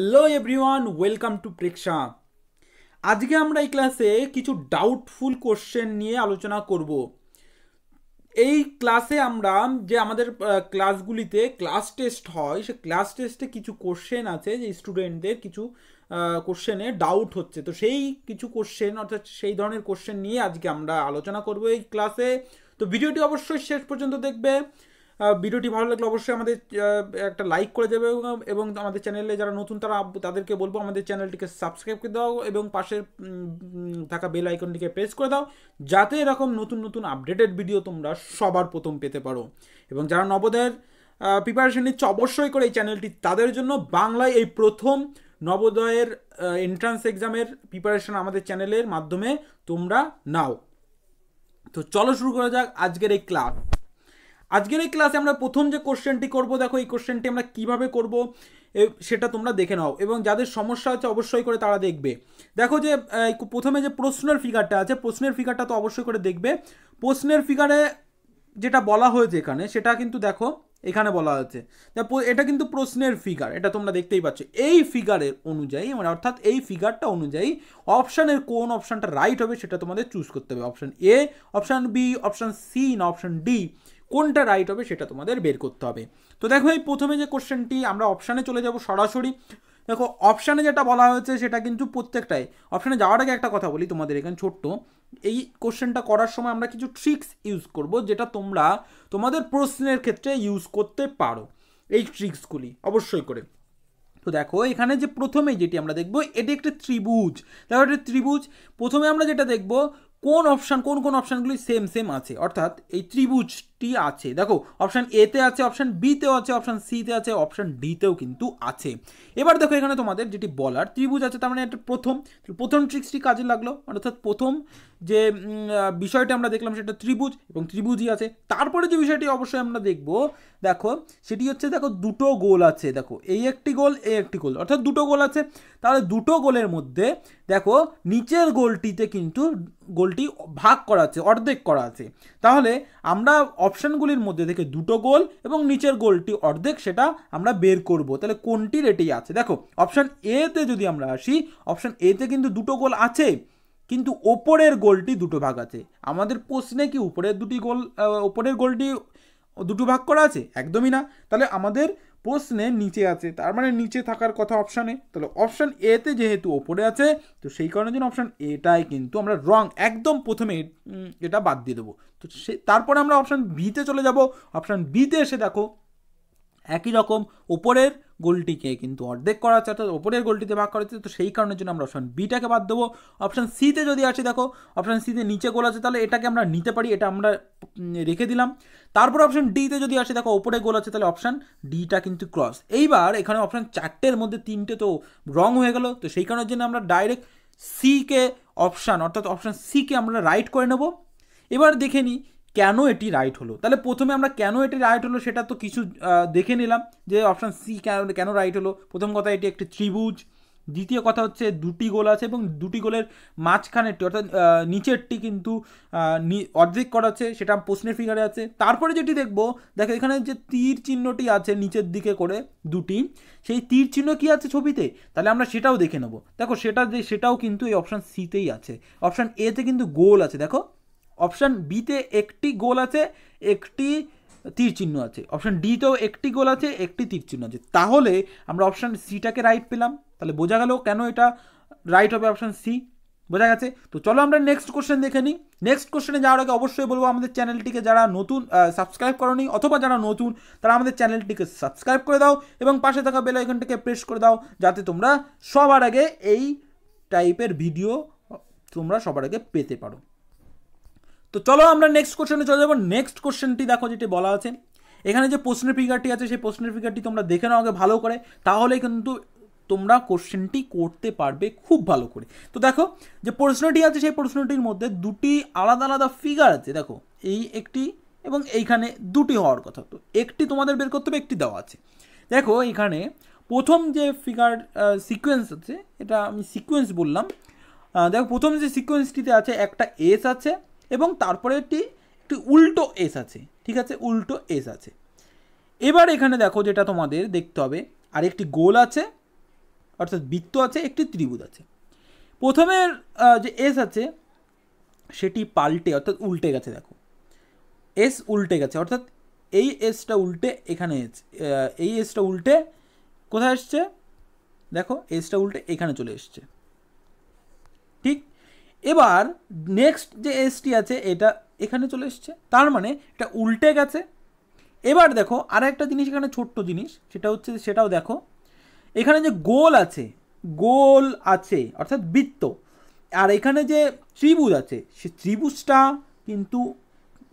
hello everyone welcome to Preksha আজকে আমরা এই ক্লাসে কিছু ডাউটফুল কোশ্চেন নিয়ে আলোচনা করব এই ক্লাসে আমরা যে আমাদের ক্লাসগুলিতে ক্লাস টেস্ট হয় সে ক্লাস টেস্টে কিছু কোশ্চেন আছে যে স্টুডেন্টদের কিছু কোশ্চেনে ডাউট হচ্ছে তো সেই কিছু কোশ্চেন অর্থাৎ সেই ধরনের কোশ্চেন নিয়ে আজকে আমরা আলোচনা করব এই ক্লাসে তো ভিডিওটি অবশ্যই শেষ পর্যন্ত দেখবে ভিডিওটি ভালো লাগলে অবশ্যই আমাদের একটা লাইক করে দেবে এবং আমাদের চ্যানেলে যারা নতুন তারা তাদেরকে বলবো আমাদের চ্যানেলটিকে সাবস্ক্রাইব করে দাও এবং পাশের থাকা বেল আইকনটিকে প্রেস করে দাও যাতে এরকম নতুন নতুন আপডেটেড ভিডিও তোমরা সবার প্রথম পেতে পারো এবং যারা নবোদয়ের প্রিপারেশন নিচ্ছে অবশ্যই করে এই চ্যানেলটি তাদের জন্য বাংলায় এই প্রথম নবোদয়ের এন্ট্রান্স এক্সামের প্রিপারেশন আমাদের চ্যানেলের মাধ্যমে তোমরা নাও তো চলো শুরু করা যাক আজকের এই ক্লাস আজকের এই ক্লাসে আমরা প্রথম যে কোশ্চেনটি করব দেখো এই কোশ্চেনটি আমরা কিভাবে করব সেটা তোমরা দেখে নাও এবং যাদের সমস্যা হচ্ছে অবশ্যই করে তারা দেখবে দেখো যে প্রথমে যে প্রশ্নের ফিগারটা আছে প্রশ্নের ফিগারটা তো অবশ্যই করে দেখবে প্রশ্নের ফিগারে যেটা বলা হয়েছে এখানে সেটা কিন্তু দেখো এখানে বলা হয়েছে এটা কিন্তু প্রশ্নের ফিগার এটা তোমরা দেখতেই পাচ্ছ এই ফিগারের অনুযায়ী মানে অর্থাৎ এই ফিগারটা অনুযায়ী অপশানের কোন অপশানটা রাইট হবে সেটা তোমাদের চুজ করতে হবে option A option B option C না অপশান ডি কোনটা রাইট হবে সেটা তোমাদের বের করতে হবে তো দেখো এই প্রথমে যে কোশ্চেনটি আমরা অপশানে চলে যাব সরাসরি দেখো অপশানে যেটা বলা হয়েছে সেটা কিন্তু প্রত্যেকটাই অপশানে যাওয়ার আগে একটা কথা বলি তোমাদের এখানে ছোট্ট এই কোশ্চেনটা করার সময় আমরা কিছু ট্রিক্স ইউজ করব যেটা তোমরা তোমাদের প্রশ্নের ক্ষেত্রে ইউজ করতে পারো এই ট্রিক্সগুলি অবশ্যই করে তো দেখো এখানে যে প্রথমে যেটি আমরা দেখব এটি একটি ত্রিভুজ দেখো এটা ত্রিভুজ প্রথমে আমরা যেটা দেখব কোন অপশান কোন কোন অপশানগুলি সেম সেম আছে অর্থাৎ এই ত্রিভুজটি আছে দেখো অপশান এতে আছে অপশান বিতেও আছে অপশান সিতে আছে অপশান ডিতেও কিন্তু আছে এবার দেখো এখানে তোমাদের যেটি বলার ত্রিভুজ আছে তার মানে একটা প্রথম প্রথম ট্রিক্সটি কাজে লাগলো মানে অর্থাৎ প্রথম যে বিষয়টা আমরা দেখলাম সেটা ত্রিভুজ এবং ত্রিভুজই আছে তারপরে যে বিষয়টি অবশ্যই আমরা দেখব দেখো সেটি হচ্ছে দেখো দুটো গোল আছে দেখো এই একটি গোল এই একটি গোল অর্থাৎ দুটো গোল আছে তাহলে দুটো গোলের মধ্যে দেখো নিচের গোলটিতে কিন্তু গোলটি ভাগ করা আছে অর্ধেক করা আছে তাহলে আমরা অপশানগুলির মধ্যে থেকে দুটো গোল এবং নিচের গোলটি অর্ধেক সেটা আমরা বের করব তাহলে কোনটি রেটেই আছে দেখো অপশান এতে যদি আমরা আসি অপশান এতে কিন্তু দুটো গোল আছে কিন্তু ওপরের গোলটি দুটো ভাগ আছে আমাদের প্রশ্নে কি উপরের দুটি গোল ওপরের গোলটি দুটো ভাগ করা আছে একদমই না তাহলে আমাদের প্রশ্নে নিচে আছে তার মানে নিচে থাকার কথা অপশানে তাহলে অপশান এতে যেহেতু ওপরে আছে তো সেই কারণের জন্য অপশান এটাই কিন্তু আমরা রং একদম প্রথমে এটা বাদ দিয়ে দেবো তো সে তারপরে আমরা অপশান বিতে চলে যাব অপশান বিতে এসে দেখো একই রকম ওপরের গোলটিকে কিন্তু অর্ধেক করা হচ্ছে অর্থাৎ ওপরের গোলটিতে ভাগ করা হচ্ছে তো সেই কারণের জন্য আমরা অপশান বিটাকে বাদ দেবো অপশান সিতে যদি আসি দেখো অপশান সিতে নিচে গোল আছে তাহলে এটাকে আমরা নিতে পারি এটা আমরা রেখে দিলাম তারপর অপশান ডিতে যদি আসি দেখো ওপরে গোল আছে তাহলে অপশান ডিটা কিন্তু ক্রস এইবার এখানে অপশান চারটের মধ্যে তিনটে তো রং হয়ে গেল তো সেই কারণের জন্য আমরা ডাইরেক্ট সিকে অপশান অর্থাৎ অপশান সিকে আমরা রাইট করে নেব এবার দেখে নিই কেন এটি রাইট হলো তাহলে প্রথমে আমরা কেন এটি রাইট হলো সেটা তো কিছু দেখে নিলাম যে অপশান সি কেন কেন রাইট হলো প্রথম কথা এটি একটি ত্রিভুজ দ্বিতীয় কথা হচ্ছে দুটি গোল আছে এবং দুটি গোলের মাঝখানেরটি অর্থাৎ নিচেরটি কিন্তু অর্ধেক করা আছে সেটা প্রশ্নের ফিগারে আছে তারপরে যেটি দেখব দেখো এখানে যে তীর চিহ্নটি আছে নিচের দিকে করে দুটি সেই তীর চিহ্ন কি আছে ছবিতে তাহলে আমরা সেটাও দেখে নেব দেখো সেটা যে সেটাও কিন্তু এই অপশান সিতেই আছে অপশান এতে কিন্তু গোল আছে দেখো অপশান বিতে একটি গোল আছে একটি তীর চিহ্ন আছে অপশান ডিতেও একটি গোল আছে একটি তীর চিহ্ন আছে তাহলে আমরা অপশান সিটাকে রাইট পেলাম তাহলে বোঝা গেল কেন এটা রাইট হবে অপশান সি বোঝা গেছে তো চলো আমরা নেক্সট কোশ্চেন দেখে নিই নেক্সট কোশ্চেনে যাওয়ার আগে অবশ্যই বলবো আমাদের চ্যানেলটিকে যারা নতুন সাবস্ক্রাইব করনি অথবা যারা নতুন তারা আমাদের চ্যানেলটিকে সাবস্ক্রাইব করে দাও এবং পাশে থাকা বেল আইকনটিকে প্রেস করে দাও যাতে তোমরা সবার আগে এই টাইপের ভিডিও তোমরা সবার আগে পেতে পারো তো চলো আমরা নেক্সট কোশ্চেনে চলে যাবো নেক্সট কোশ্চেনটি দেখো যেটি বলা আছে এখানে যে প্রশ্নের ফিগারটি আছে সেই প্রশ্নের ফিগারটি তোমরা দেখে নাও আগে ভালো করে তাহলে কিন্তু তোমরা কোশ্চেনটি করতে পারবে খুব ভালো করে তো দেখো যে প্রশ্নটি আছে সেই প্রশ্নটির মধ্যে দুটি আলাদা আলাদা ফিগার আছে দেখো এই একটি এবং এইখানে দুটি হওয়ার কথা তো একটি তোমাদের বের করতে হবে একটি দেওয়া আছে দেখো এখানে প্রথম যে ফিগার সিকোয়েন্স আছে এটা আমি সিকোয়েন্স বললাম দেখো প্রথম যে সিকোয়েন্সটিতে আছে একটা এস আছে এবং তারপরে একটি একটি উল্টো এস আছে ঠিক আছে উল্টো এস আছে এবার এখানে দেখো যেটা তোমাদের দেখতে হবে আর একটি গোল আছে অর্থাৎ বৃত্ত আছে একটি ত্রিভুজ আছে প্রথমের যে এস আছে সেটি পাল্টে অর্থাৎ উল্টে গেছে দেখো এস উল্টে গেছে অর্থাৎ এই এসটা উল্টে এখানে এই এসটা উল্টে কোথায় এসছে দেখো এসটা উল্টে এখানে চলে এসছে এবার নেক্সট যে এসটি আছে এটা এখানে চলে এসছে তার মানে এটা উল্টে গেছে এবার দেখো আর একটা জিনিস এখানে ছোট্ট জিনিস সেটা হচ্ছে সেটাও দেখো এখানে যে গোল আছে গোল আছে অর্থাৎ বৃত্ত আর এখানে যে ত্রিভুজ আছে সে ত্রিভুজটা কিন্তু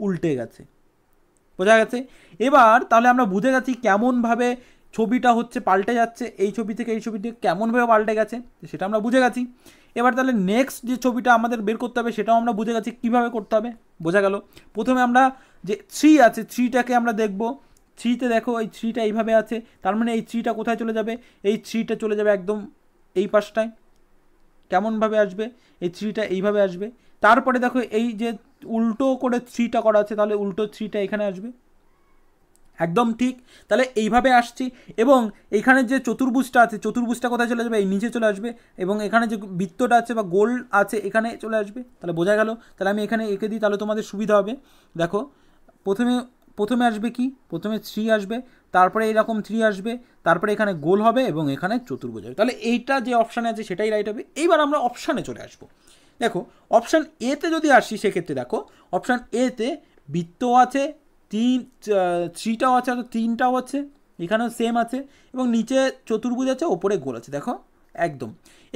উল্টে গেছে বোঝা গেছে এবার তাহলে আমরা বুঝে গেছি কেমনভাবে ছবিটা হচ্ছে পাল্টে যাচ্ছে এই ছবি থেকে এই ছবিটি কেমনভাবে পাল্টে গেছে সেটা আমরা বুঝে গেছি এবার তাহলে নেক্সট যে ছবিটা আমাদের বের করতে হবে সেটাও আমরা বুঝে গেছি কীভাবে করতে হবে বোঝা গেল প্রথমে আমরা যে থ্রি আছে থ্রিটাকে আমরা দেখব থ্রিতে দেখো এই থ্রিটা এইভাবে আছে তার মানে এই থ্রিটা কোথায় চলে যাবে এই থ্রিটা চলে যাবে একদম এই পাশটায় কেমনভাবে আসবে এই থ্রিটা এইভাবে আসবে তারপরে দেখো এই যে উল্টো করে থ্রিটা করা আছে তাহলে উল্টো থ্রিটা এখানে আসবে একদম ঠিক তাহলে এইভাবে আসছি এবং এখানে যে চতুর্ভুজটা আছে চতুর্ভুজটা কোথায় চলে যাবে এই নিচে চলে আসবে এবং এখানে যে বৃত্তটা আছে বা গোল আছে এখানে চলে আসবে তাহলে বোঝা গেল তাহলে আমি এখানে এঁকে দিই তাহলে তোমাদের সুবিধা হবে দেখো প্রথমে প্রথমে আসবে কি প্রথমে থ্রি আসবে তারপরে এরকম থ্রি আসবে তারপরে এখানে গোল হবে এবং এখানে চতুর্ভুজ হবে তাহলে এইটা যে অপশানে আছে সেটাই রাইট হবে এইবার আমরা অপশানে চলে আসবো দেখো অপশান এতে যদি আসি সেক্ষেত্রে দেখো অপশান এতে বৃত্ত আছে তিন থ্রিটাও আছে অর্থাৎ তিনটাও আছে এখানেও সেম আছে এবং নিচে চতুর্ভুজ আছে ওপরে গোল আছে দেখো একদম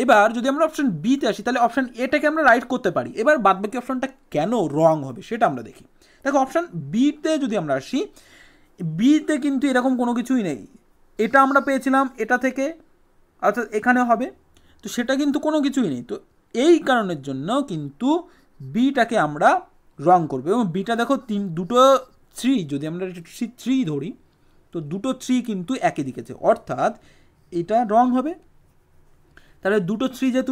এবার যদি আমরা অপশান বিতে আসি তাহলে অপশান এটাকে আমরা রাইট করতে পারি এবার বাদবাকি অপশানটা কেন রং হবে সেটা আমরা দেখি দেখো অপশান বিতে যদি আমরা আসি বিতে কিন্তু এরকম কোনো কিছুই নেই এটা আমরা পেয়েছিলাম এটা থেকে অর্থাৎ এখানে হবে তো সেটা কিন্তু কোনো কিছুই নেই তো এই কারণের জন্য কিন্তু বিটাকে আমরা রং করবো এবং বিটা দেখো তিন দুটো থ্রি যদি আমরা থ্রি থ্রি ধরি তো দুটো থ্রি কিন্তু একই দিকেছে অর্থাৎ এটা রং হবে তাহলে দুটো থ্রি যেহেতু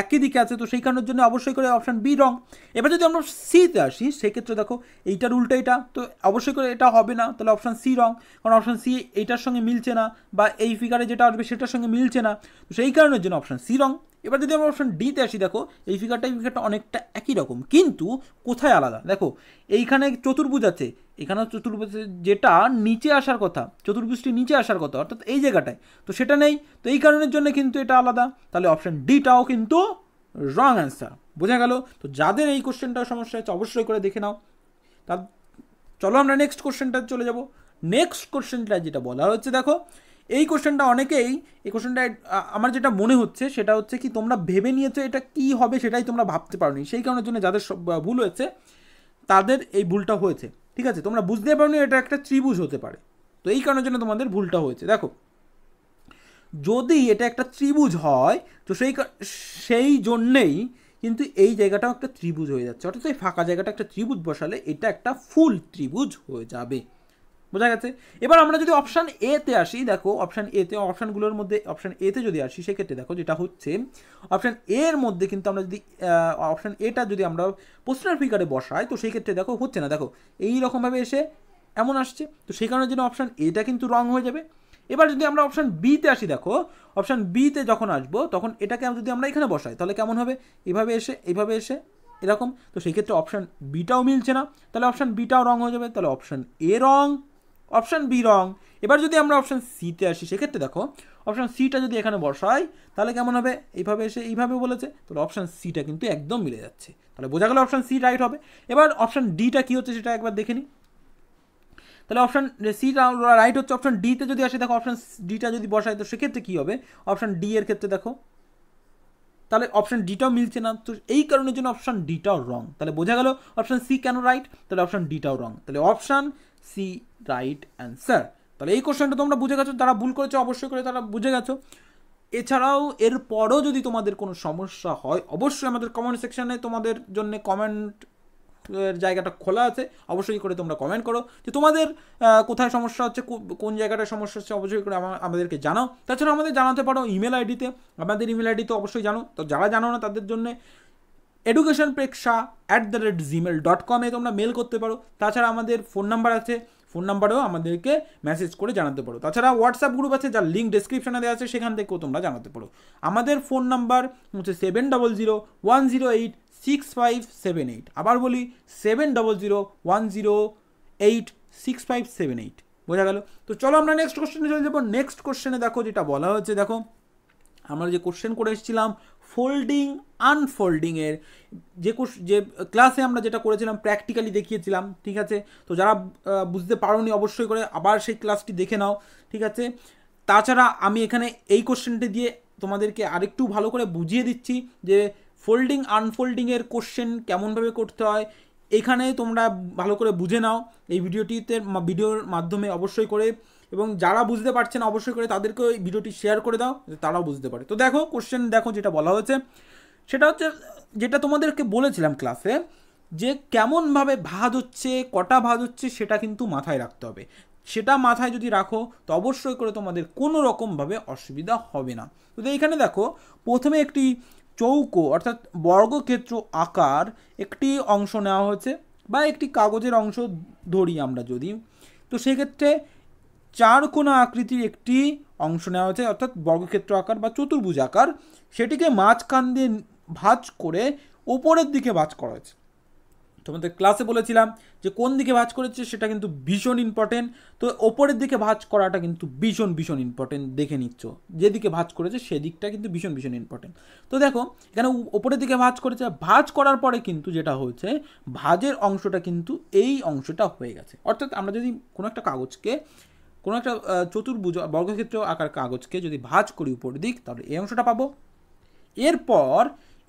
একই দিকে আছে তো সেই কারণের জন্য অবশ্যই করে অপশান বি রং এবার যদি আমরা সিতে আসি সেক্ষেত্রে দেখো এইটার উল্টো এটা তো অবশ্যই করে এটা হবে না তাহলে অপশান সি রং কারণ অপশান সি এইটার সঙ্গে মিলছে না বা এই ফিগারে যেটা আসবে সেটার সঙ্গে মিলছে না তো সেই কারণের জন্য অপশান সি রং এবার যদি আমরা অপশন ডিতে আসি দেখো এই ফিগারটা এই ফিগারটা অনেকটা একই রকম কিন্তু কোথায় আলাদা দেখো এইখানে চতুর্ভুজ আছে এখানে চতুর্ভুজ যেটা নিচে আসার কথা চতুর্ভুজটি নিচে আসার কথা অর্থাৎ এই জায়গাটায় তো সেটা নেই তো এই কারণের জন্য কিন্তু এটা আলাদা তাহলে অপশন ডিটাও কিন্তু রং অ্যান্সার বোঝা গেল তো যাদের এই কোশ্চেনটা সমস্যা হচ্ছে অবশ্যই করে দেখে নাও তা চলো আমরা নেক্সট কোশ্চেনটা চলে যাব নেক্সট কোশ্চেনটা যেটা বলা হচ্ছে দেখো এই কোশ্চেনটা অনেকেই এই কোশ্চেনটা আমার যেটা মনে হচ্ছে সেটা হচ্ছে কি তোমরা ভেবে নিয়েছো এটা কি হবে সেটাই তোমরা ভাবতে পারোনি সেই কারণের জন্য যাদের ভুল হয়েছে তাদের এই ভুলটা হয়েছে ঠিক আছে তোমরা বুঝতে পারোনি এটা একটা ত্রিভুজ হতে পারে তো এই কারণের জন্য তোমাদের ভুলটা হয়েছে দেখো যদি এটা একটা ত্রিভুজ হয় তো সেই সেই জন্যেই কিন্তু এই জায়গাটাও একটা ত্রিভুজ হয়ে যাচ্ছে অর্থাৎ এই ফাঁকা জায়গাটা একটা ত্রিভুজ বসালে এটা একটা ফুল ত্রিভুজ হয়ে যাবে বোঝা গেছে এবার আমরা যদি অপশান এতে আসি দেখো অপশান এতে অপশানগুলোর মধ্যে অপশান এতে যদি আসি সেক্ষেত্রে দেখো যেটা হচ্ছে অপশান এর মধ্যে কিন্তু আমরা যদি অপশান এটা যদি আমরা পোস্টার ফিগারে বসাই তো সেই ক্ষেত্রে দেখো হচ্ছে না দেখো এই রকমভাবে এসে এমন আসছে তো সেই কারণের জন্য অপশান এটা কিন্তু রং হয়ে যাবে এবার যদি আমরা অপশান বিতে আসি দেখো অপশান বিতে যখন আসবো তখন এটাকে যদি আমরা এখানে বসাই তাহলে কেমন হবে এভাবে এসে এভাবে এসে এরকম তো সেই ক্ষেত্রে অপশান বিটাও মিলছে না তাহলে অপশান বিটাও রং হয়ে যাবে তাহলে option A wrong option B wrong এবার যদি আমরা অপশান সিতে আসি সেক্ষেত্রে দেখো অপশান সিটা যদি এখানে বসাই তাহলে কেমন হবে এইভাবে এসে এইভাবে বলেছে তাহলে অপশান সিটা কিন্তু একদম মিলে যাচ্ছে তাহলে বোঝা গেল অপশান সি রাইট হবে এবার অপশান ডিটা কী হচ্ছে সেটা একবার দেখে নিই তাহলে অপশান সি রাইট হচ্ছে অপশান ডিতে যদি আসে দেখো অপশান ডিটা যদি বসায় তো সেক্ষেত্রে কী হবে অপশান ডি এর ক্ষেত্রে দেখো তাহলে অপশান ডিটাও মিলছে না তো এই কারণের জন্য অপশান ডিটাও রং তাহলে বোঝা গেল অপশান সি কেন রাইট তাহলে অপশান ডিটাও রং তাহলে অপশান সি রাইট অ্যান্সার তাহলে এই কোশ্চেনটা তোমরা বুঝে গেছো তারা ভুল করেছে অবশ্যই করে তারা বুঝে গেছো এছাড়াও এরপরও যদি তোমাদের কোনো সমস্যা হয় অবশ্যই আমাদের কমেন্ট সেকশানে তোমাদের জন্য কমেন্ট জায়গাটা খোলা আছে অবশ্যই করে তোমরা কমেন্ট করো যে তোমাদের কোথায় সমস্যা হচ্ছে কোন জায়গাটায় সমস্যা হচ্ছে অবশ্যই করে আমাদেরকে জানাও তাছাড়া আমাদের জানাতে পারো ইমেল আইডিতে আমাদের ইমেল আইডি তো অবশ্যই জানো তো যারা জানো না তাদের জন্য education Preksha at the rate Gmail dot কমে তোমরা মেল করতে পারো তাছাড়া আমাদের ফোন নাম্বার আছে ফোন নাম্বারেও আমাদেরকে মেসেজ করে জানাতে পারো তাছাড়া হোয়াটসঅ্যাপ গ্রুপ আছে যার লিঙ্ক ডিসক্রিপশনে দেওয়া আছে সেখান থেকেও তোমরা জানাতে পারো আমাদের ফোন নাম্বার হচ্ছে seven double zero one zero eight six five seven eight আবার বলি seven double zero one zero eight six five seven eight বোঝা গেল তো চলো আমরা নেক্সট কোশ্চেনে চলে যাবো নেক্সট কোশ্চেনে দেখো যেটা বলা হচ্ছে দেখো আমরা যে কোশ্চেন করে এসেছিলাম ফোল্ডিং আনফোল্ডিংয়ের যে কোশ যে ক্লাসে আমরা যেটা করেছিলাম প্র্যাকটিক্যালি দেখিয়েছিলাম ঠিক আছে তো যারা বুঝতে পারোনি অবশ্যই করে আবার সেই ক্লাসটি দেখে নাও ঠিক আছে তাছাড়া আমি এখানে এই কোশ্চেনটি দিয়ে তোমাদেরকে আরেকটু ভালো করে বুঝিয়ে দিচ্ছি যে ফোল্ডিং আনফোল্ডিংয়ের কোশ্চেন কেমনভাবে করতে হয় এখানে তোমরা ভালো করে বুঝে নাও এই ভিডিওটিতে ভিডিওর মাধ্যমে অবশ্যই করে এবং যারা বুঝতে পারছেন অবশ্যই করে তাদেরকে ওই ভিডিওটি শেয়ার করে দাও তারাও বুঝতে পারে তো দেখো কোশ্চেন দেখো যেটা বলা হয়েছে সেটা হচ্ছে যেটা তোমাদেরকে বলেছিলাম ক্লাসে যে কেমনভাবে ভাজ হচ্ছে কটা ভাজ হচ্ছে সেটা কিন্তু মাথায় রাখতে হবে সেটা মাথায় যদি রাখো তো অবশ্যই করে তোমাদের কোনো রকমভাবে অসুবিধা হবে না তো এইখানে দেখো প্রথমে একটি চৌকো অর্থাৎ বর্গক্ষেত্র আকার একটি অংশ নেওয়া হয়েছে বা একটি কাগজের অংশ ধরি আমরা যদি তো সেক্ষেত্রে চার কোনা আকৃতির একটি অংশ নেওয়া হয়েছে অর্থাৎ বর্গক্ষেত্র আকার বা চতুর্ভুজ আকার সেটিকে মাঝখান দিয়ে ভাঁজ করে ওপরের দিকে ভাঁজ করা হয়েছে তোমাদের ক্লাসে বলেছিলাম যে কোন দিকে ভাঁজ করেছে সেটা কিন্তু ভীষণ ইম্পর্টেন্ট তো ওপরের দিকে ভাঁজ করাটা কিন্তু ভীষণ ভীষণ ইম্পর্টেন্ট দেখে নিচ্ছ যেদিকে ভাঁজ করেছে সেদিকটা কিন্তু ভীষণ ভীষণ ইম্পর্টেন্ট তো দেখো এখানে ওপরের দিকে ভাঁজ করেছে ভাঁজ করার পরে কিন্তু যেটা হয়েছে ভাঁজের অংশটা কিন্তু এই অংশটা হয়ে গেছে অর্থাৎ আমরা যদি কোনো একটা কাগজকে কোনো একটা চতুর্ভুজ বর্গক্ষেত্র আকার কাগজকে যদি ভাঁজ করি উপর দিক তাহলে এই অংশটা পাবো এরপর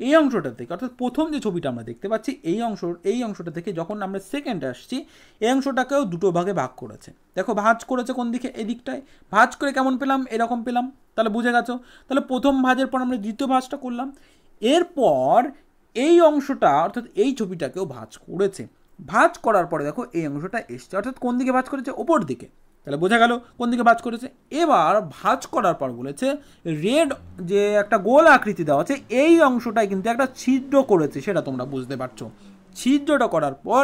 এই অংশটা থেকে অর্থাৎ প্রথম যে ছবিটা আমরা দেখতে পাচ্ছি এই অংশ এই অংশটা থেকে যখন আমরা সেকেন্ড আসছি এই অংশটাকেও দুটো ভাগে ভাগ করেছে দেখো ভাঁজ করেছে কোন দিকে এই দিকটায় ভাঁজ করে কেমন পেলাম এরকম পেলাম তাহলে বুঝে গেছো তাহলে প্রথম ভাঁজের পর আমরা দ্বিতীয় ভাঁজটা করলাম এরপর এই অংশটা অর্থাৎ এই ছবিটাকেও ভাঁজ করেছে ভাঁজ করার পরে দেখো এই অংশটা এসছে অর্থাৎ কোন দিকে ভাঁজ করেছে ওপর দিকে তাহলে বোঝা গেল কোন দিকে ভাজ করেছে এবার ভাজ করার পর বলেছে রেড যে একটা গোল আকৃতি দেওয়া আছে এই অংশটায় কিন্তু একটা ছিদ্র করেছে সেটা তোমরা বুঝতে পারছো ছিদ্রটা করার পর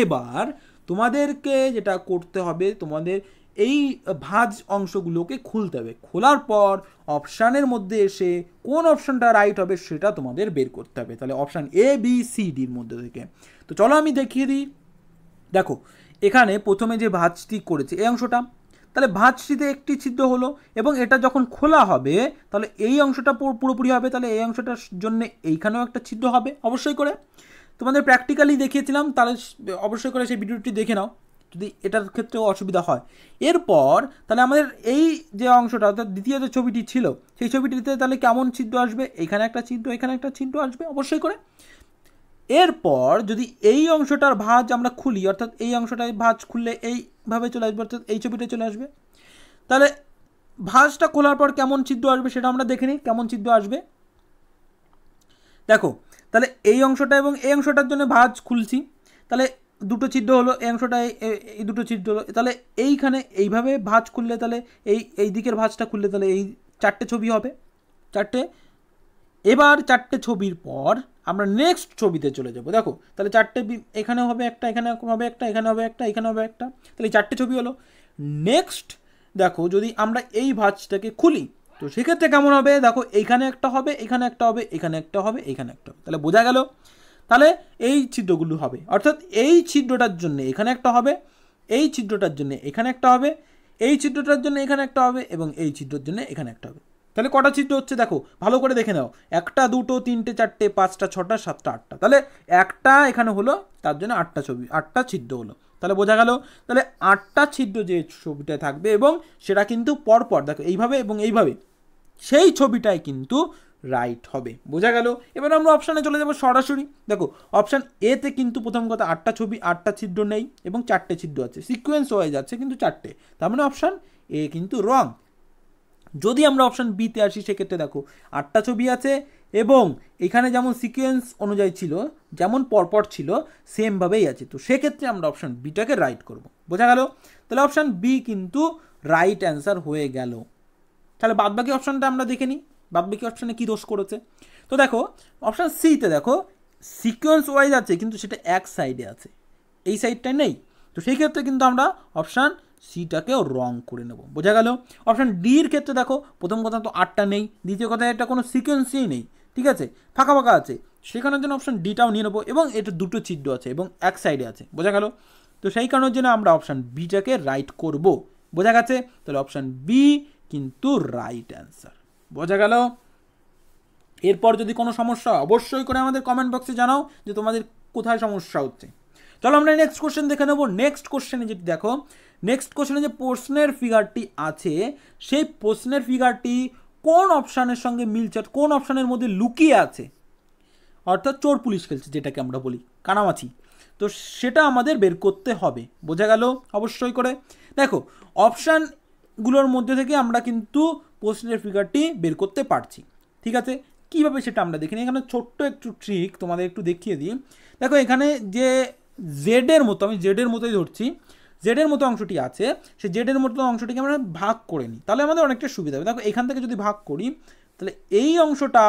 এবার তোমাদেরকে যেটা করতে হবে তোমাদের এই ভাজ অংশগুলোকে খুলতে হবে খোলার পর অপশানের মধ্যে এসে কোন অপশানটা রাইট হবে সেটা তোমাদের বের করতে হবে তাহলে অপশান এ বি সি ডির মধ্যে থেকে তো চলো আমি দেখিয়ে দিই দেখো এখানে প্রথমে যে ভাঁজটি করেছে এই অংশটা তাহলে ভাঁজটিতে একটি ছিদ্র হলো এবং এটা যখন খোলা হবে তাহলে এই অংশটা পুরোপুরি হবে তাহলে এই অংশটার জন্য এইখানেও একটা ছিদ্র হবে অবশ্যই করে তোমাদের প্র্যাকটিক্যালি দেখিয়েছিলাম তাহলে অবশ্যই করে সেই ভিডিওটি দেখে নাও যদি এটার ক্ষেত্রেও অসুবিধা হয় এরপর তাহলে আমাদের এই যে অংশটা অর্থাৎ দ্বিতীয় যে ছবিটি ছিল সেই ছবিটিতে তাহলে কেমন ছিদ্র আসবে এখানে একটা ছিদ্র এখানে একটা ছিদ্র আসবে অবশ্যই করে এরপর যদি এই অংশটার ভাঁজ আমরা খুলি অর্থাৎ এই অংশটার ভাঁজ খুললে এইভাবে চলে আসবে অর্থাৎ এই ছবিটা চলে আসবে তাহলে ভাঁজটা খোলার পর কেমন ছিদ্র আসবে সেটা আমরা দেখে নিই কেমন ছিদ্র আসবে দেখো তাহলে এই অংশটা এবং এই অংশটার জন্য ভাঁজ খুলছি তাহলে দুটো ছিদ্র হলো এই অংশটা এই দুটো ছিদ্র হলো তাহলে এইখানে এইভাবে ভাঁজ খুললে তাহলে এই এই দিকের ভাঁজটা খুললে তাহলে এই চারটে ছবি হবে চারটে এবার চারটে ছবির পর আমরা নেক্সট ছবিতে চলে যাব দেখো তাহলে চারটে এখানে হবে একটা এখানে হবে একটা এখানে হবে একটা এখানে হবে একটা তাহলে চারটে ছবি হলো নেক্সট দেখো যদি আমরা এই ভাঁজটাকে খুলি তো সেক্ষেত্রে কেমন হবে দেখো এইখানে একটা হবে এখানে একটা হবে এখানে একটা হবে এখানে একটা তাহলে বোঝা গেল তাহলে এই ছিদ্রগুলো হবে অর্থাৎ এই ছিদ্রটার জন্য এখানে একটা হবে এই ছিদ্রটার জন্য এখানে একটা হবে এই ছিদ্রটার জন্য এখানে একটা হবে এবং এই ছিদ্রের জন্য এখানে একটা হবে তাহলে কটা চিত্র হচ্ছে দেখো ভালো করে দেখে নাও একটা দুটো তিনটে চারটে পাঁচটা ছটা সাতটা আটটা তাহলে একটা এখানে হলো তার জন্য আটটা ছবি আটটা ছিদ্র হলো তাহলে বোঝা গেল তাহলে আটটা ছিদ্র যে ছবিটা থাকবে এবং সেটা কিন্তু পরপর দেখো এইভাবে এবং এইভাবে সেই ছবিটাই কিন্তু রাইট হবে বোঝা গেল এবার আমরা অপশানে চলে যাবো সরাসরি দেখো অপশান এতে কিন্তু প্রথম কথা আটটা ছবি আটটা ছিদ্র নেই এবং চারটে ছিদ্র আছে সিকোয়েন্স ওয়াইজ আছে কিন্তু চারটে তার মানে অপশান এ কিন্তু রং যদি আমরা অপশান বিতে আসি সেক্ষেত্রে দেখো আটটা ছবি আছে এবং এখানে যেমন সিকোয়েন্স অনুযায়ী ছিল যেমন পরপর ছিল সেমভাবেই আছে তো সেক্ষেত্রে আমরা অপশান বিটাকে রাইট করব বোঝা গেল তাহলে অপশান বি কিন্তু রাইট অ্যান্সার হয়ে গেল তাহলে বাদবাকি অপশানটা আমরা দেখে নিই বাদবাকি অপশানে কী দোষ করেছে তো দেখো অপশান সিতে দেখো সিকোয়েন্স ওয়াইজ আছে কিন্তু সেটা এক সাইডে আছে এই সাইডটা নেই তো সেই ক্ষেত্রে কিন্তু আমরা অপশান সিটাকেও রং করে নেব বোঝা গেল অপশান ডির ক্ষেত্রে দেখো প্রথম কথা তো আটটা নেই দ্বিতীয় কথা এটা কোনো সিকোয়েন্সই নেই ঠিক আছে ফাঁকা ফাঁকা আছে সেখানের জন্য অপশান ডিটাও নিয়ে নেবো এবং এটা দুটো ছিদ্র আছে এবং এক সাইডে আছে বোঝা গেল তো সেই কারণের জন্য আমরা অপশান বিটাকে রাইট করব বোঝা গেছে তাহলে অপশান বি কিন্তু রাইট অ্যান্সার বোঝা গেল এরপর যদি কোনো সমস্যা অবশ্যই করে আমাদের কমেন্ট বক্সে জানাও যে তোমাদের কোথায় সমস্যা হচ্ছে চলো আমরা নেক্সট কোশ্চেন দেখে নেবো নেক্সট কোশ্চেনে যদি দেখো নেক্সট কোশ্চেনে যে প্রশ্নের ফিগারটি আছে সেই প্রশ্নের ফিগারটি কোন অপশানের সঙ্গে মিলছে কোন অপশানের মধ্যে লুকিয়ে আছে অর্থাৎ চোর পুলিশ খেলছে যেটাকে আমরা বলি কানামাছি তো সেটা আমাদের বের করতে হবে বোঝা গেল অবশ্যই করে দেখো অপশানগুলোর মধ্যে থেকে আমরা কিন্তু প্রশ্নের ফিগারটি বের করতে পারছি ঠিক আছে কীভাবে সেটা আমরা দেখিনি এখানে ছোট্ট একটু ট্রিক তোমাদের একটু দেখিয়ে দিই দেখো এখানে যে জেডের মতো আমি জেডের মতোই ধরছি জেডের মতো অংশটি আছে সেই জেডের মতো অংশটিকে আমরা ভাগ করে নিই তাহলে আমাদের অনেকটা সুবিধা হবে দেখো এখান থেকে যদি ভাগ করি তাহলে এই অংশটা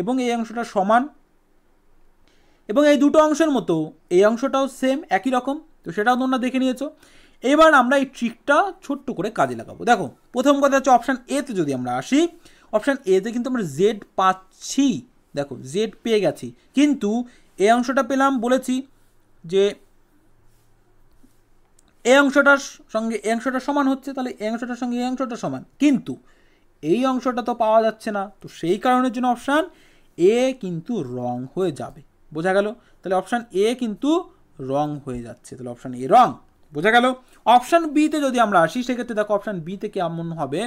এবং এই অংশটা সমান এবং এই দুটো অংশের মতো এই অংশটাও সেম একই রকম তো সেটাও তোমরা দেখে নিয়েছো এবার আমরা এই ট্রিকটা ছোট্ট করে কাজে লাগাবো দেখো প্রথম কথা হচ্ছে অপশান এতে যদি আমরা আসি অপশান এতে কিন্তু আমরা জেড পাচ্ছি দেখো জেড পেয়ে গেছি কিন্তু এই অংশটা পেলাম বলেছি যে এই অংশটার সঙ্গে এ অংশটা সমান হচ্ছে তাহলে এই অংশটার সঙ্গে এই অংশটা সমান কিন্তু এই অংশটা তো পাওয়া যাচ্ছে না তো সেই কারণের জন্য অপশান এ কিন্তু রং হয়ে যাবে বোঝা গেল তাহলে অপশান এ কিন্তু রং হয়ে যাচ্ছে তাহলে অপশান এ রং বোঝা গেল অপশান বিতে যদি আমরা আসি সেক্ষেত্রে দেখো অপশান বিতে কেমন হবে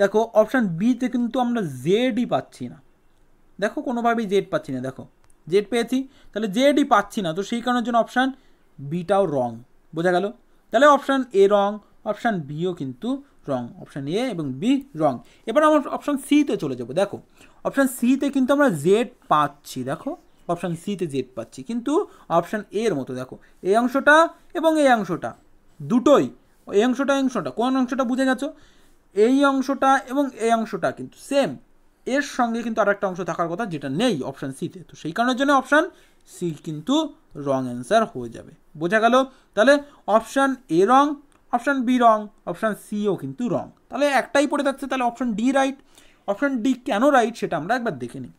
দেখো অপশান বিতে কিন্তু আমরা জেডই পাচ্ছি না দেখো কোনোভাবেই জেড পাচ্ছি না দেখো জেড পেয়েছি তাহলে জেডই পাচ্ছি না তো সেই কারণের জন্য অপশান বিটাও রং বোঝা গেল তাহলে অপশান এ রং অপশান বিও কিন্তু রং অপশান এ এবং বি রং এবার আমরা অপশান সিতে চলে যাব দেখো অপশান সিতে কিন্তু আমরা জেড পাচ্ছি দেখো অপশান সিতে জেড পাচ্ছি কিন্তু অপশান এর মতো দেখো এই অংশটা এবং এই অংশটা দুটোই এই অংশটা অংশটা কোন অংশটা বুঝে গেছো এই অংশটা এবং এই অংশটা কিন্তু সেম এর সঙ্গে কিন্তু আর অংশ থাকার কথা যেটা নেই অপশান সিতে তো সেই কারণের জন্য অপশান সি কিন্তু রং অ্যান্সার হয়ে যাবে বোঝা গেল তাহলে option A wrong option B wrong option সিও কিন্তু রং তাহলে একটাই পড়ে থাকছে তাহলে option D right option D কেন রাইট সেটা আমরা একবার দেখে নিই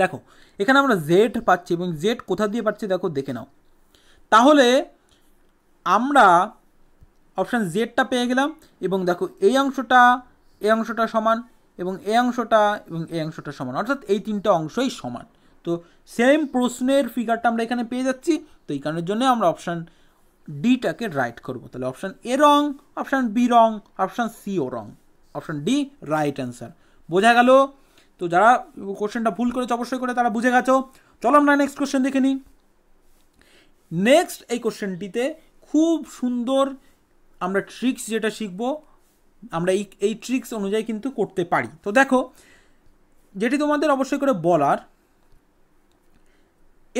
দেখো এখানে আমরা জেড পাচ্ছি এবং জেড কোথা দিয়ে পাচ্ছি দেখো দেখে নাও তাহলে আমরা অপশান জেডটা পেয়ে গেলাম এবং দেখো এই অংশটা এই অংশটা সমান এবং এই অংশটা এবং এই অংশটা সমান অর্থাৎ এই তিনটা অংশই সমান তো সেম প্রশ্নের ফিগারটা আমরা এখানে পেয়ে যাচ্ছি তো এই কারণের জন্য আমরা অপশান ডিটাকে রাইট করব তাহলে option A wrong option B wrong option C ও wrong option D right answer বোঝা গেল তো যারা কোশ্চেনটা ভুল করেছে অবশ্যই করে তারা বুঝে গেছো চলো আমরা নেক্সট কোশ্চেন দেখে নিই নেক্সট এই কোশ্চেনটিতে খুব সুন্দর আমরা ট্রিক্স যেটা শিখব আমরা এই এই ট্রিক্স অনুযায়ী কিন্তু করতে পারি তো দেখো যেটি তোমাদের অবশ্যই করে বলার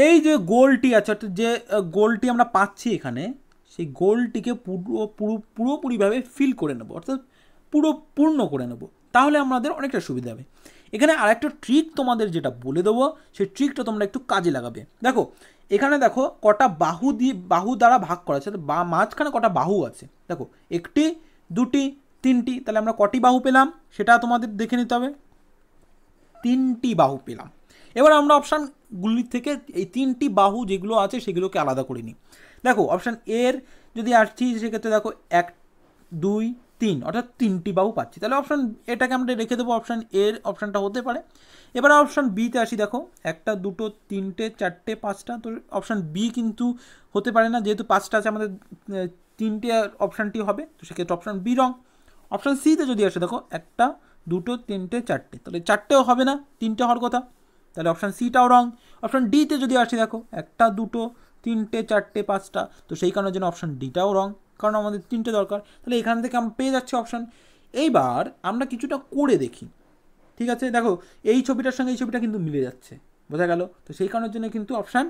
এই যে গোলটি আছে অর্থাৎ যে গোলটি আমরা পাচ্ছি এখানে সেই গোলটিকে পুরো পুরো পুরোপুরিভাবে ফিল করে নেব অর্থাৎ পুরো পূর্ণ করে নেব তাহলে আমাদের অনেকটা সুবিধা হবে এখানে আরেকটা ট্রিক তোমাদের যেটা বলে দেবো সেই ট্রিকটা তোমরা একটু কাজে লাগাবে দেখো এখানে দেখো কটা বাহু দিয়ে বাহু দ্বারা ভাগ করা আছে বা মাঝখানে কটা বাহু আছে দেখো একটি দুটি তিনটি তাহলে আমরা কটি বাহু পেলাম সেটা তোমাদের দেখে নিতে হবে তিনটি বাহু পেলাম এবার আমরা অপশানগুলির থেকে এই তিনটি বাহু যেগুলো আছে সেগুলোকে আলাদা করে নিই দেখো অপশান এর যদি আসছি সেক্ষেত্রে দেখো এক দুই তিন অর্থাৎ তিনটি বাহু পাচ্ছি তাহলে অপশান এটাকে আমরা রেখে দেবো অপশান এর অপশানটা হতে পারে এবার অপশান বিতে আসি দেখো একটা দুটো তিনটে চারটে পাঁচটা তো অপশান বি কিন্তু হতে পারে না যেহেতু পাঁচটা আছে আমাদের তিনটে অপশানটি হবে তো সেক্ষেত্রে অপশান বি রং অপশান সিতে যদি আসে দেখো একটা দুটো তিনটে চারটে তাহলে চারটেও হবে না তিনটে হওয়ার কথা তাহলে অপশান সিটাও রং অপশান ডিতে যদি আসি দেখো একটা দুটো তিনটে চারটে পাঁচটা তো সেই কারণের জন্য অপশান ডিটাও রং কারণ আমাদের তিনটে দরকার তাহলে এখান থেকে আমরা পেয়ে যাচ্ছি অপশান এইবার আমরা কিছুটা করে দেখি ঠিক আছে দেখো এই ছবিটার সঙ্গে এই ছবিটা কিন্তু মিলে যাচ্ছে বোঝা গেল তো সেই কারণের জন্য কিন্তু অপশান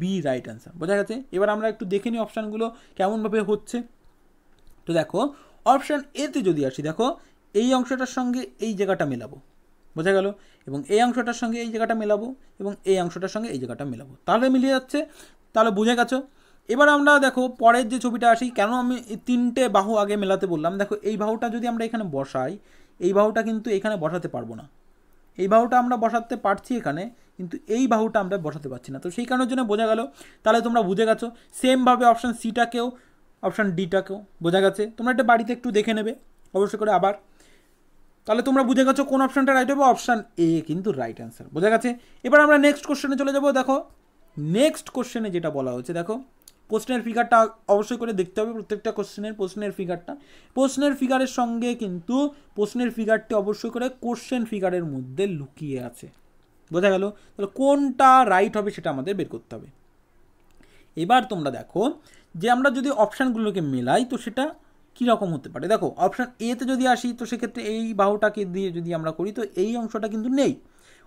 বি রাইট অ্যান্সার বোঝা গেছে এবার আমরা একটু দেখে নিই অপশানগুলো কেমনভাবে হচ্ছে তো দেখো অপশান এতে যদি আসি দেখো এই অংশটার সঙ্গে এই জায়গাটা মেলাবো বোঝা গেল এবং এই অংশটার সঙ্গে এই জায়গাটা মেলাবো এবং এই অংশটার সঙ্গে এই জায়গাটা মেলাবো তাহলে মিলিয়ে যাচ্ছে তাহলে বুঝে গেছো এবার আমরা দেখো পরের যে ছবিটা আসি কেন আমি তিনটে বাহু আগে মেলাতে বললাম দেখো এই বাহুটা যদি আমরা এখানে বসাই এই বাহুটা কিন্তু এখানে বসাতে পারবো না এই বাহুটা আমরা বসাতে পারছি এখানে কিন্তু এই বাহুটা আমরা বসাতে পারছি না তো সেই কারণের জন্য বোঝা গেল তাহলে তোমরা বুঝে গেছো সেমভাবে অপশান সিটাকেও অপশান ডিটাকেও বোঝা গেছে তোমরা এটা বাড়িতে একটু দেখে নেবে অবশ্য করে আবার তাহলে তোমরা বুঝে গেছো কোন অপশানটা রাইট হবে অপশান এ কিন্তু রাইট অ্যান্সার বোঝা গেছে এবার আমরা নেক্সট কোশ্চেনে চলে যাব দেখো নেক্সট কোশ্চেনে যেটা বলা হয়েছে দেখো কোশ্চেনের ফিগারটা অবশ্যই করে দেখতে হবে প্রত্যেকটা কোশ্চেনের প্রশ্নের ফিগারটা প্রশ্নের ফিগারের সঙ্গে কিন্তু প্রশ্নের ফিগারটি অবশ্যই করে কোশ্চেন ফিগারের মধ্যে লুকিয়ে আছে বোঝা গেল তাহলে কোনটা রাইট হবে সেটা আমাদের বের করতে হবে এবার তোমরা দেখো যে আমরা যদি অপশানগুলোকে মেলাই তো সেটা কীরকম হতে পারে দেখো অপশান এতে যদি আসি তো সেক্ষেত্রে এই বাহুটাকে দিয়ে যদি আমরা করি তো এই অংশটা কিন্তু নেই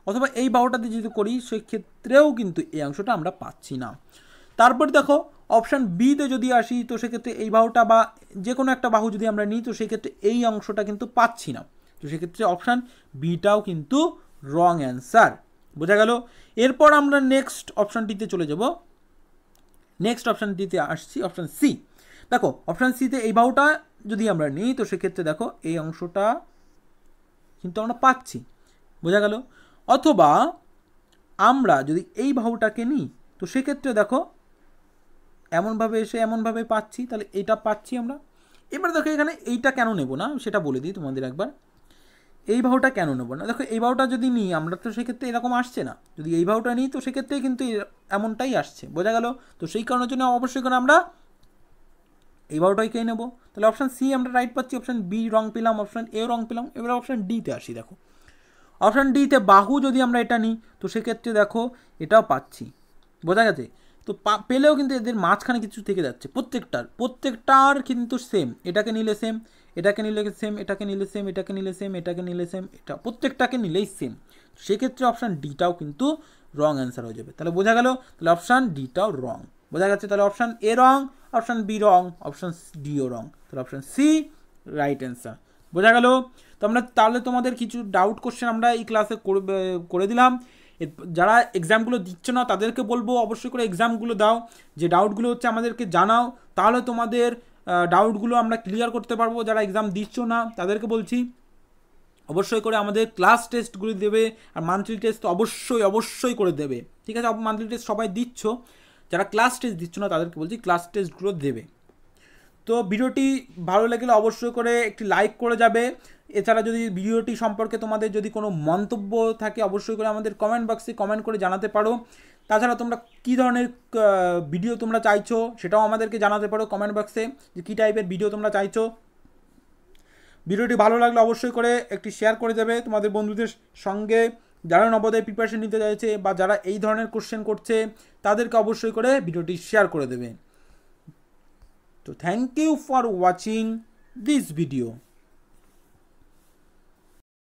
অথবা এই বাহুটা দিয়ে যদি করি সেক্ষেত্রেও কিন্তু এই অংশটা আমরা পাচ্ছি না তারপর দেখো অপশান বিতে যদি আসি তো সেক্ষেত্রে এই বাহুটা বা যে কোনো একটা বাহু যদি আমরা নিই তো সেক্ষেত্রে এই অংশটা কিন্তু পাচ্ছি না তো সেক্ষেত্রে অপশান বিটাও কিন্তু রং অ্যান্সার বোঝা গেল এরপর আমরা নেক্সট অপশানটিতে চলে যাব নেক্সট অপশানটিতে আসছি অপশান সি দেখো অপশান সিতে এই বাহুটা যদি আমরা নিই তো সেক্ষেত্রে দেখো এই অংশটা কিন্তু আমরা পাচ্ছি বোঝা গেল অথবা আমরা যদি এই বাহুটাকে নিই তো সেক্ষেত্রে দেখো এমনভাবে এসে এমনভাবে পাচ্ছি তাহলে এটা পাচ্ছি আমরা এবার দেখো এখানে এইটা কেন নেব না সেটা বলে দিই তোমাদের একবার এই বাহুটা কেন নেবো না দেখো এই বাহুটা যদি নিই আমরা তো সেক্ষেত্রে এরকম আসছে না যদি এই বাহুটা নিই তো সেক্ষেত্রে কিন্তু এমনটাই আসছে বোঝা গেল তো সেই কারণের জন্য অবশ্যই করে আমরা এই বারোটাকেই নেবো তাহলে অপশান সি আমরা রাইট পাচ্ছি অপশান বি রং পেলাম অপশান এ রং পেলাম এবার অপশান ডিতে আসি দেখো অপশান ডিতে বাহু যদি আমরা এটা নিই তো সেক্ষেত্রে দেখো এটাও পাচ্ছি বোঝা গেছে তো পেলেও কিন্তু এদের মাঝখানে কিছু থেকে যাচ্ছে প্রত্যেকটার প্রত্যেকটার কিন্তু সেম এটাকে নিলে সেম এটাকে নিলে সেম এটাকে নিলে সেম এটাকে নিলে সেম এটাকে নিলে সেম এটা প্রত্যেকটাকে নিলেই সেম সেক্ষেত্রে অপশান ডিটাও কিন্তু রং অ্যান্সার হয়ে যাবে তাহলে বোঝা গেল তাহলে অপশান ডিটাও রং বোঝা যাচ্ছে তাহলে option A wrong option B wrong option ডিও রং তাহলে অপশান সি রাইট অ্যান্সার বোঝা গেল তো আমরা তাহলে তোমাদের কিছু ডাউট কোশ্চেন আমরা এই ক্লাসে করে দিলাম যারা এক্সামগুলো দিচ্ছ না তাদেরকে বলবো অবশ্যই করে এক্সামগুলো দাও যে ডাউটগুলো হচ্ছে আমাদেরকে জানাও তাহলে তোমাদের ডাউটগুলো আমরা ক্লিয়ার করতে পারবো যারা এক্সাম দিচ্ছ না তাদেরকে বলছি অবশ্যই করে আমাদের ক্লাস টেস্টগুলি দেবে আর মান্থলি টেস্ট অবশ্যই অবশ্যই করে দেবে ঠিক আছে মান্থলি টেস্ট সবাই দিচ্ছ যারা ক্লাস টেস্ট দিচ্ছ না তাদেরকে বলছি ক্লাস টেস্টগুলো দেবে তো ভিডিওটি ভালো লাগলে অবশ্যই করে একটি লাইক করে যাবে এছাড়া যদি ভিডিওটি সম্পর্কে তোমাদের যদি কোনো মন্তব্য থাকে অবশ্যই করে আমাদের কমেন্ট বক্সে কমেন্ট করে জানাতে পারো তাছাড়া তোমরা কী ধরনের ভিডিও তোমরা চাইছো সেটাও আমাদেরকে জানাতে পারো কমেন্ট বক্সে যে কী টাইপের ভিডিও তোমরা চাইছো ভিডিওটি ভালো লাগলে অবশ্যই করে একটি শেয়ার করে যাবে তোমাদের বন্ধুদের সঙ্গে যারা নবদায় প্রিপারেশন নিতে চাইছে বা যারা এই ধরনের কোশ্চেন করছে তাদেরকে অবশ্যই করে ভিডিওটি শেয়ার করে দেবে তো thank you for watching this video